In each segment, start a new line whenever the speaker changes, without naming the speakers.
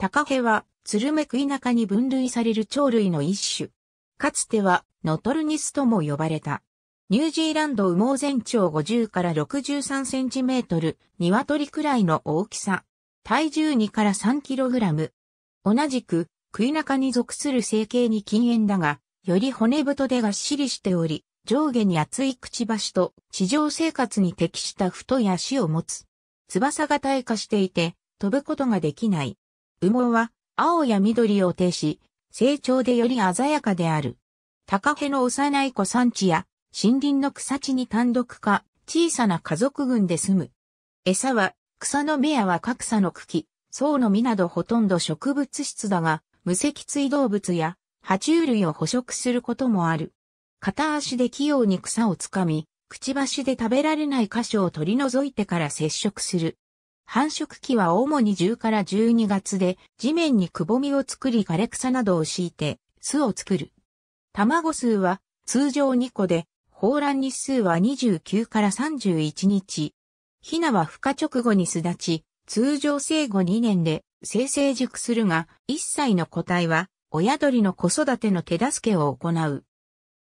高ヘは、ツルメクイナカに分類される鳥類の一種。かつては、ノトルニスとも呼ばれた。ニュージーランド羽毛全長50から63センチメートル、鶏くらいの大きさ。体重2から3キログラム。同じく、クイナカに属する成形に禁煙だが、より骨太でがっしりしており、上下に厚いくちばしと地上生活に適した太い足を持つ。翼が退化していて、飛ぶことができない。羽毛は青や緑を呈し、成長でより鮮やかである。高ヘの幼い子産地や森林の草地に単独か小さな家族群で住む。餌は草の芽や若草の茎、草の実などほとんど植物質だが、無脊椎動物や爬虫類を捕食することもある。片足で器用に草をつかみ、くちばしで食べられない箇所を取り除いてから接触する。繁殖期は主に10から12月で、地面にくぼみを作り枯れ草などを敷いて、巣を作る。卵数は通常2個で、放卵日数は29から31日。ヒナは孵化直後に巣立ち、通常生後2年で生成熟するが、1歳の個体は親鳥の子育ての手助けを行う。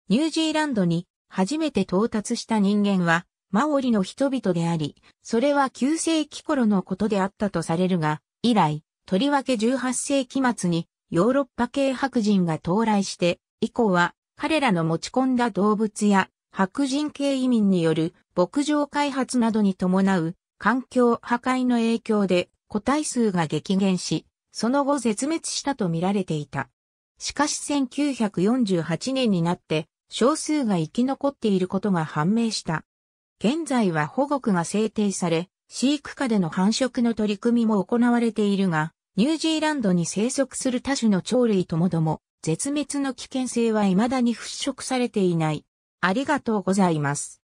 ニュージーランドに初めて到達した人間は、マオリの人々であり、それは9世紀頃のことであったとされるが、以来、とりわけ18世紀末にヨーロッパ系白人が到来して、以降は彼らの持ち込んだ動物や白人系移民による牧場開発などに伴う環境破壊の影響で個体数が激減し、その後絶滅したと見られていた。しかし1948年になって少数が生き残っていることが判明した。現在は保護区が制定され、飼育下での繁殖の取り組みも行われているが、ニュージーランドに生息する多種の鳥類ともども、絶滅の危険性は未だに払拭されていない。ありがとうございます。